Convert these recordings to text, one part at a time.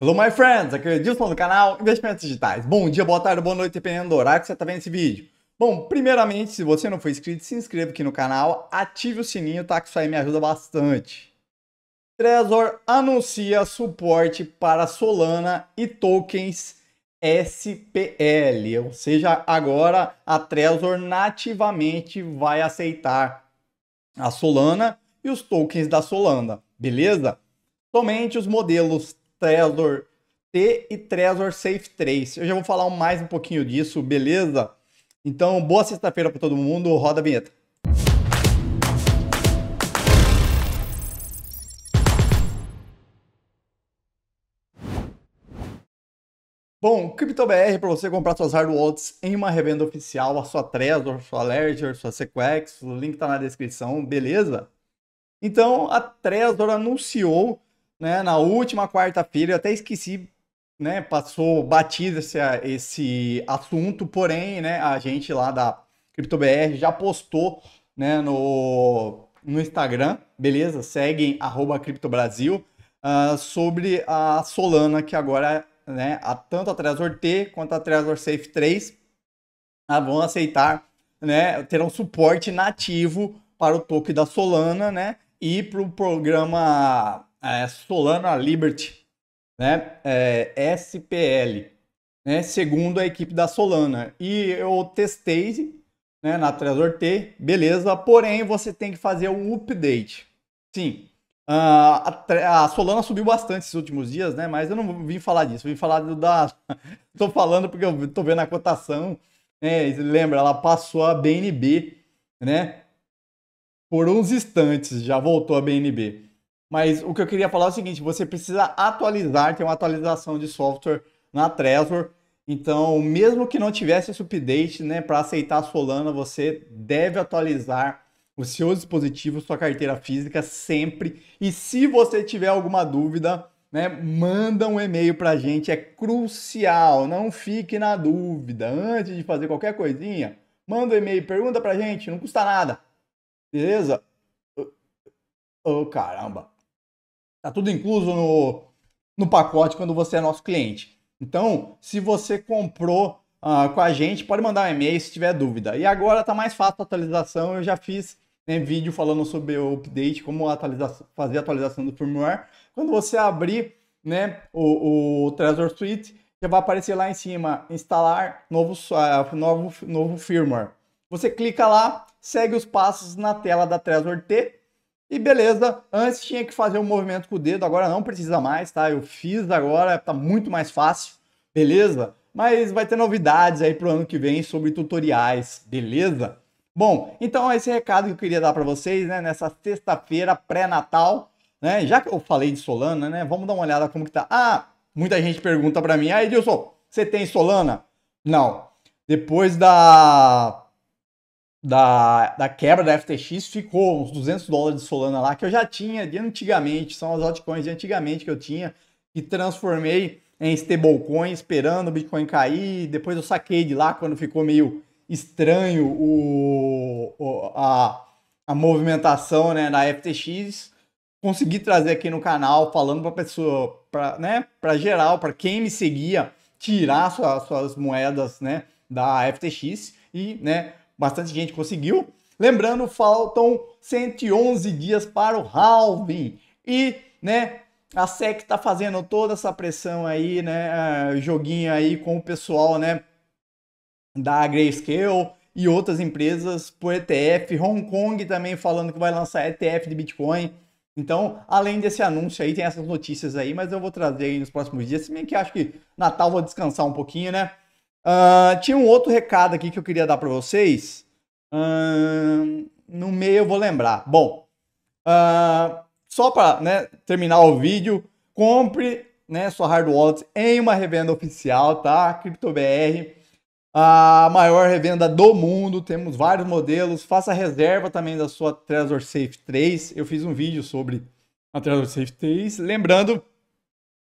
Hello, my friends! Aqui é o Edilson do canal Investimentos Digitais. Bom dia, boa tarde, boa noite, dependendo do horário que você está vendo esse vídeo. Bom, primeiramente, se você não for inscrito, se inscreva aqui no canal, ative o sininho, tá? Que isso aí me ajuda bastante. Trezor anuncia suporte para Solana e tokens SPL, ou seja, agora a Trezor nativamente vai aceitar a Solana e os tokens da Solana, beleza? Somente os modelos Trezor T e Trezor Safe 3. Eu já vou falar mais um pouquinho disso, beleza? Então, boa sexta-feira para todo mundo, roda a vinheta. Bom, CryptoBR para você comprar suas hard wallets em uma revenda oficial, a sua Trezor, sua Ledger, sua Sequex, o link está na descrição, beleza? Então, a Trezor anunciou né, na última quarta-feira, eu até esqueci, né, passou batido esse, esse assunto, porém, né, a gente lá da CryptoBR já postou, né, no, no Instagram, beleza? Seguem @criptobrasil CryptoBrasil, uh, sobre a Solana, que agora, né, a, tanto a Trezor T quanto a Trezor Safe 3 uh, ah, vão aceitar, né, terão suporte nativo para o token da Solana, né, e para o programa é, a Solana Liberty, né? É, SPL, né? segundo a equipe da Solana. E eu testei né, na Trezor T, beleza, porém você tem que fazer um update. Sim, a, a Solana subiu bastante esses últimos dias, né? Mas eu não vim falar disso, vim falar do, da. tô falando porque eu tô vendo a cotação. Né? Lembra, ela passou a BNB, né? Por uns instantes já voltou a BNB. Mas o que eu queria falar é o seguinte: você precisa atualizar, tem uma atualização de software na Trezor. Então, mesmo que não tivesse esse update, né, para aceitar a Solana, você deve atualizar o seu dispositivo, sua carteira física sempre. E se você tiver alguma dúvida, né, manda um e-mail para a gente, é crucial, não fique na dúvida. Antes de fazer qualquer coisinha, manda um e-mail, pergunta para a gente, não custa nada. Beleza? Ô oh, caramba. Tá tudo incluso no, no pacote quando você é nosso cliente. Então, se você comprou uh, com a gente, pode mandar um e-mail se tiver dúvida. E agora tá mais fácil a atualização, eu já fiz né, vídeo falando sobre o update, como atualização, fazer a atualização do firmware. Quando você abrir né, o, o Trezor Suite, já vai aparecer lá em cima, instalar novo, uh, novo, novo firmware. Você clica lá, segue os passos na tela da Trezor T, e beleza, antes tinha que fazer um movimento com o dedo, agora não precisa mais, tá? Eu fiz agora, tá muito mais fácil, beleza? Mas vai ter novidades aí pro ano que vem sobre tutoriais, beleza? Bom, então é esse recado que eu queria dar para vocês, né, nessa sexta-feira pré-natal, né? Já que eu falei de Solana, né? Vamos dar uma olhada como que tá. Ah, muita gente pergunta para mim: "Aí, ah, Edilson, você tem Solana?" Não. Depois da da, da quebra da FTX ficou uns 200 dólares de Solana lá, que eu já tinha de antigamente, são as altcoins de antigamente que eu tinha, e transformei em stablecoin, esperando o Bitcoin cair. Depois eu saquei de lá quando ficou meio estranho o, o a, a movimentação né, da FTX. Consegui trazer aqui no canal, falando para pessoa, para né, para geral, para quem me seguia, tirar suas, suas moedas né, da FTX e né, bastante gente conseguiu. Lembrando, faltam 111 dias para o halving e, né, a SEC tá fazendo toda essa pressão aí, né, joguinho aí com o pessoal, né, da Grayscale e outras empresas por ETF, Hong Kong também falando que vai lançar ETF de Bitcoin. Então, além desse anúncio aí, tem essas notícias aí, mas eu vou trazer aí nos próximos dias, se bem que acho que Natal vou descansar um pouquinho, né? Uh, tinha um outro recado aqui que eu queria dar para vocês. Uh, no meio eu vou lembrar. Bom, uh, só para né, terminar o vídeo, compre né, sua hard wallet em uma revenda oficial, tá? CryptoBR, a maior revenda do mundo. Temos vários modelos. Faça reserva também da sua Trezor Safe 3. Eu fiz um vídeo sobre a Trezor Safe 3. Lembrando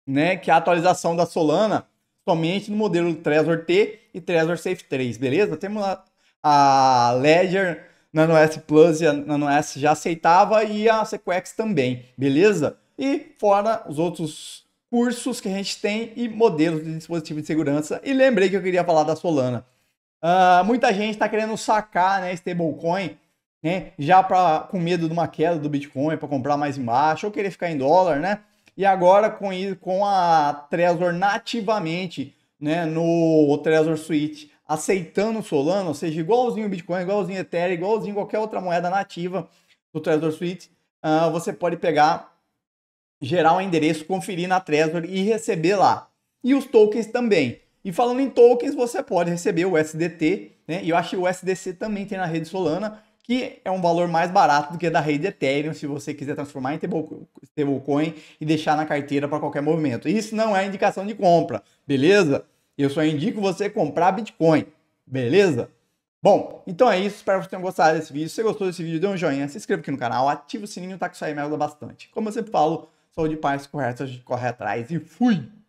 né, que a atualização da Solana somente no modelo Trezor T e Trezor Safe 3, beleza? Temos a, a Ledger Nano S Plus e a Nano S já aceitava e a Sequex também, beleza? E fora os outros cursos que a gente tem e modelos de dispositivo de segurança. E lembrei que eu queria falar da Solana. Uh, muita gente está querendo sacar né, stablecoin, né, já pra, com medo de uma queda do Bitcoin para comprar mais embaixo ou querer ficar em dólar, né? e agora com, com a Trezor nativamente né, no Trezor Suite, aceitando Solana, ou seja, igualzinho o Bitcoin, igualzinho o Ethereum, igualzinho qualquer outra moeda nativa do Trezor Suite, uh, você pode pegar, gerar um endereço, conferir na Trezor e receber lá. E os tokens também. E falando em tokens, você pode receber o SDT, né? E eu acho que o SDC também tem na rede Solana, que é um valor mais barato do que da rede Ethereum, se você quiser transformar em stablecoin e deixar na carteira para qualquer movimento. Isso não é indicação de compra, beleza? Eu só indico você comprar Bitcoin, beleza? Bom, então é isso. Espero que vocês tenham gostado desse vídeo. Se você gostou desse vídeo, dê um joinha, se inscreva aqui no canal, ativa o sininho, tá que isso aí me ajuda bastante. Como eu sempre falo, saúde corretos, paz, gente corre atrás e fui!